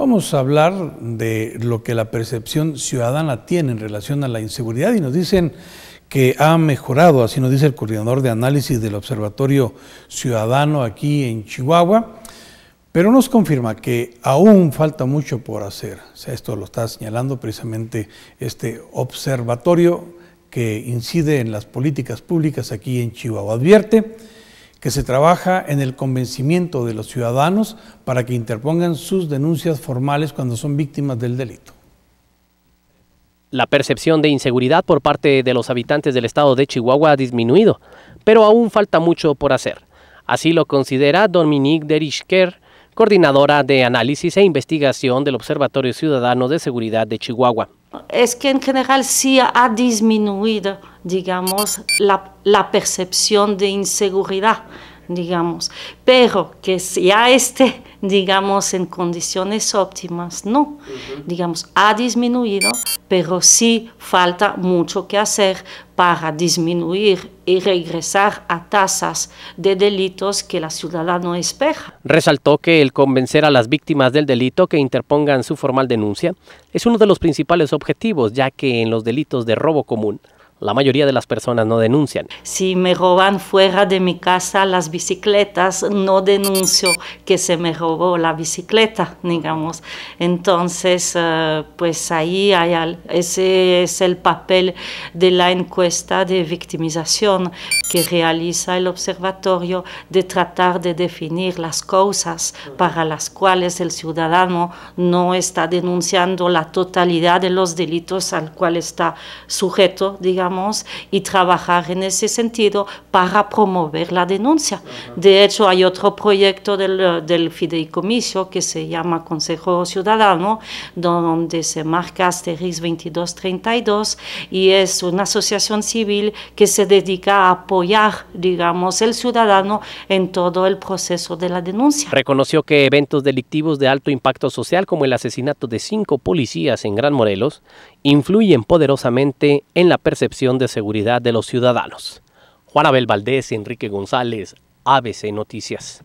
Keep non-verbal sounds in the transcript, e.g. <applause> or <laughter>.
Vamos a hablar de lo que la percepción ciudadana tiene en relación a la inseguridad y nos dicen que ha mejorado, así nos dice el coordinador de análisis del Observatorio Ciudadano aquí en Chihuahua, pero nos confirma que aún falta mucho por hacer. esto lo está señalando precisamente este observatorio que incide en las políticas públicas aquí en Chihuahua. Advierte que se trabaja en el convencimiento de los ciudadanos para que interpongan sus denuncias formales cuando son víctimas del delito. La percepción de inseguridad por parte de los habitantes del estado de Chihuahua ha disminuido, pero aún falta mucho por hacer. Así lo considera Dominique Derishker, coordinadora de análisis e investigación del Observatorio Ciudadano de Seguridad de Chihuahua. Es que en general sí ha disminuido, digamos, la, percepción de inseguridad digamos, pero que ya esté, digamos, en condiciones óptimas, no, digamos, ha disminuido, pero sí falta mucho que hacer para disminuir y regresar a tasas de delitos que la ciudadano espera. Resaltó que el convencer a las víctimas del delito que interpongan su formal denuncia es uno de los principales objetivos, ya que en los delitos de robo común la mayoría de las personas no denuncian. Si me roban fuera de mi casa las bicicletas, no denuncio que se me robó la bicicleta, <laughs> digamos. Entonces, eh, pues ahí hay ese es el papel de la encuesta de victimización que realiza el observatorio de tratar de definir las causas para las cuales el ciudadano no está denunciando la totalidad de los delitos al cual está sujeto, digamos y trabajar en ese sentido para promover la denuncia. De hecho, hay otro proyecto del, del fideicomiso que se llama Consejo Ciudadano, donde se marca Asterix 2232 y es una asociación civil que se dedica a apoyar, digamos, el ciudadano en todo el proceso de la denuncia. Reconoció que eventos delictivos de alto impacto social como el asesinato de cinco policías en Gran Morelos influyen poderosamente en la percepción de Seguridad de los Ciudadanos. Juan Abel Valdés, Enrique González, ABC Noticias.